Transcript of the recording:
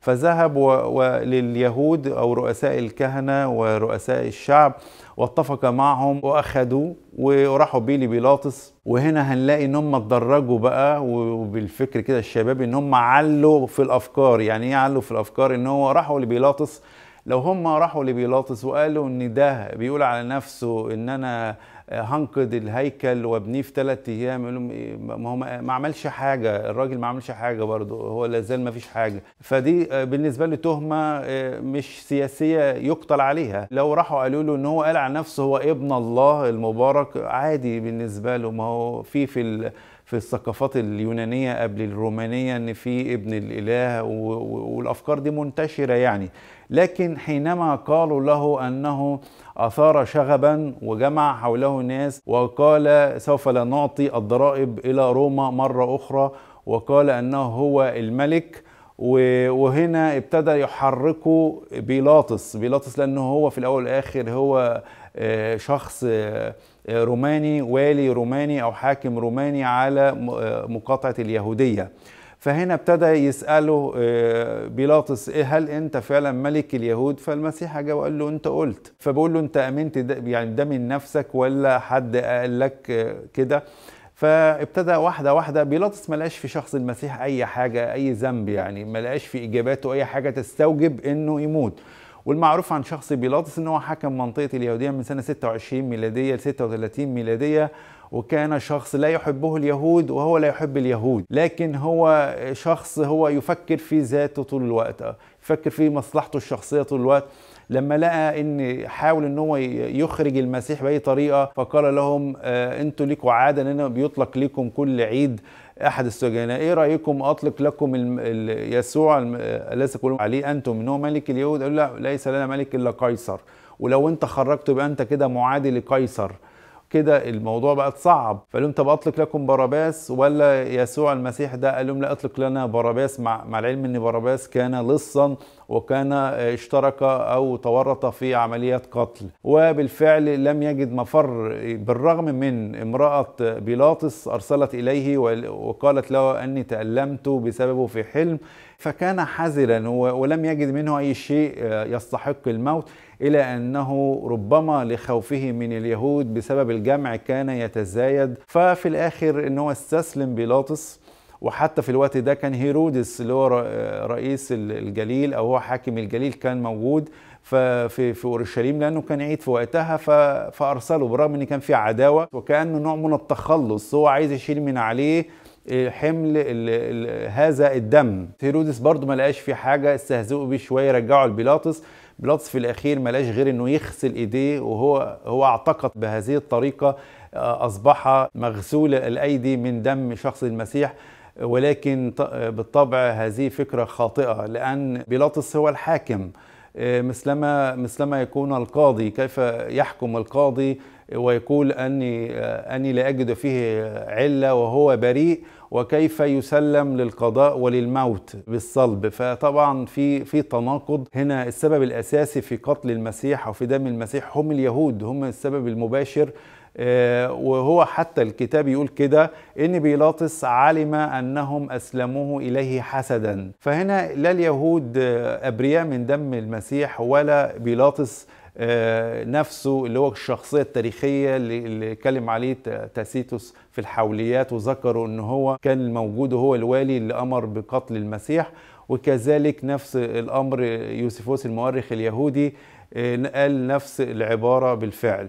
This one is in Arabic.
فذهب و... و... لليهود أو رؤساء الكهنة ورؤساء الشعب واتفق معهم وأخدوا وراحوا بيه لبيلاطس وهنا هنلاقي ان هم اتدرجوا بقى وبالفكر كده الشباب ان هم علوا في الافكار يعني ايه علوا في الافكار ان هو راحوا لبيلاطس لو هم راحوا لبيلاطس وقالوا ان ده بيقول على نفسه ان انا هنقد الهيكل وابنيه في ثلاث ايام ما هو ما عملش حاجه الراجل ما عملش حاجه برضه هو لازال ما فيش حاجه فدي آه، بالنسبه له تهمه آه، مش سياسيه يقتل عليها لو راحوا قالوا له ان هو قال على نفسه هو ابن الله المبارك عادي بالنسبه له ما هو في في في الثقافات اليونانيه قبل الرومانيه ان في ابن الاله والافكار دي منتشره يعني لكن حينما قالوا له انه اثار شغبا وجمع حوله الناس وقال سوف لا نعطي الضرائب إلى روما مرة أخرى وقال أنه هو الملك وهنا ابتدى يحركه بيلاطس بيلاطس لأنه هو في الأول والآخر هو آه، شخص آه، روماني والي روماني أو حاكم روماني على آه، مقاطعة اليهودية فهنا ابتدى يسأله آه، بيلاطس إيه، هل أنت فعلا ملك اليهود فالمسيح جاء وقال له أنت قلت فبقول له أنت أمنت ده يعني ده من نفسك ولا حد قال لك آه، كده فابتدى واحدة واحدة بيلاطس ملقاش في شخص المسيح أي حاجة أي ذنب يعني ملقاش في إجاباته أي حاجة تستوجب إنه يموت والمعروف عن شخص بيلاطس ان هو حكم منطقه اليهوديه من سنه 26 ميلاديه ل 36 ميلاديه وكان شخص لا يحبه اليهود وهو لا يحب اليهود لكن هو شخص هو يفكر في ذاته طول الوقت يفكر في مصلحته الشخصيه طول الوقت لما لقى ان حاول ان هو يخرج المسيح باي طريقه فقال لهم آه، انتوا ليكوا عاده لنا بيطلق لكم كل عيد احد السجناء ايه رايكم اطلق لكم يسوع الذي آه، كلهم عليه انتم هو ملك اليهود قالوا لا ليس لنا ملك الا قيصر ولو انت خرجته يبقى انت كده معادي لقيصر كده الموضوع بقى صعب فقال لهم طب اطلق لكم باراباس ولا يسوع المسيح ده قال لهم لا اطلق لنا باراباس مع, مع العلم ان باراباس كان لصا وكان اشترك او تورط في عمليات قتل وبالفعل لم يجد مفر بالرغم من امراه بيلاطس ارسلت اليه وقالت له اني تالمت بسببه في حلم فكان حذرا ولم يجد منه اي شيء يستحق الموت إلى أنه ربما لخوفه من اليهود بسبب الجمع كان يتزايد ففي الآخر أنه استسلم بيلاطس وحتى في الوقت ده كان هيرودس اللي هو رئيس الجليل او هو حاكم الجليل كان موجود في في اورشليم لانه كان عيد في وقتها فارسله برغم ان كان في عداوه وكانه نوع من التخلص هو عايز يشيل من عليه حمل الـ الـ هذا الدم هيرودس برضه ما لقاش في حاجه استهزئوا بيه شويه رجعوا لبيلاطس بلاتس في الاخير ملاش غير انه يغسل ايديه وهو هو اعتقد بهذه الطريقه آه، اصبح مغسول الايدي من دم شخص المسيح ولكن بالطبع هذه فكره خاطئه لان بيلاطس هو الحاكم آه، مثلما مثلما يكون القاضي كيف يحكم القاضي ويقول أني, آه، أني لا أجد فيه علة وهو بريء وكيف يسلم للقضاء وللموت بالصلب فطبعا في في تناقض هنا السبب الاساسي في قتل المسيح او في دم المسيح هم اليهود هم السبب المباشر آه، وهو حتى الكتاب يقول كده ان بيلاطس علم انهم اسلموه اليه حسدا فهنا لا اليهود آه، ابرياء من دم المسيح ولا بيلاطس آه، نفسه اللي هو الشخصية التاريخية اللي اتكلم عليه تاسيتوس في الحوليات وذكروا ان هو كان موجود وهو الوالي اللي امر بقتل المسيح وكذلك نفس الامر يوسفوس المؤرخ اليهودي قال نفس العبارة بالفعل